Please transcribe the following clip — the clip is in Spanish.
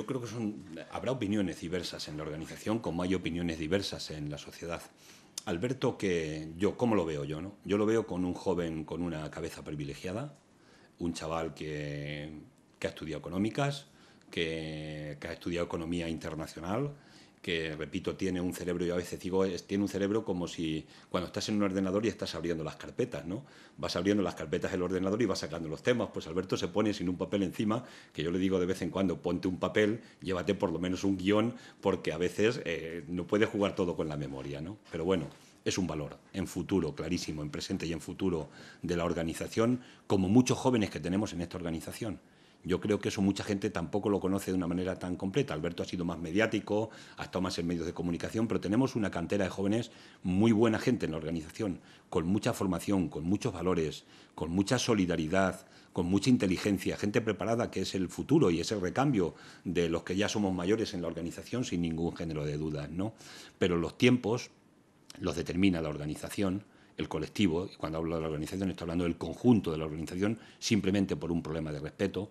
yo creo que son, habrá opiniones diversas en la organización, como hay opiniones diversas en la sociedad. Alberto, que yo, ¿cómo lo veo yo? No? Yo lo veo con un joven con una cabeza privilegiada, un chaval que, que ha estudiado económicas, que, que, ha estudiado economía internacional que repito, tiene un cerebro, yo a veces digo, tiene un cerebro como si cuando estás en un ordenador y estás abriendo las carpetas, ¿no? Vas abriendo las carpetas del ordenador y vas sacando los temas. Pues Alberto se pone sin un papel encima, que yo le digo de vez en cuando, ponte un papel, llévate por lo menos un guión, porque a veces eh, no puedes jugar todo con la memoria, ¿no? Pero bueno, es un valor en futuro, clarísimo, en presente y en futuro de la organización, como muchos jóvenes que tenemos en esta organización. Yo creo que eso mucha gente tampoco lo conoce de una manera tan completa. Alberto ha sido más mediático, ha estado más en medios de comunicación, pero tenemos una cantera de jóvenes muy buena gente en la organización, con mucha formación, con muchos valores, con mucha solidaridad, con mucha inteligencia, gente preparada que es el futuro y es el recambio de los que ya somos mayores en la organización sin ningún género de dudas, ¿no? Pero los tiempos los determina la organización el colectivo, y cuando hablo de la organización estoy hablando del conjunto de la organización, simplemente por un problema de respeto,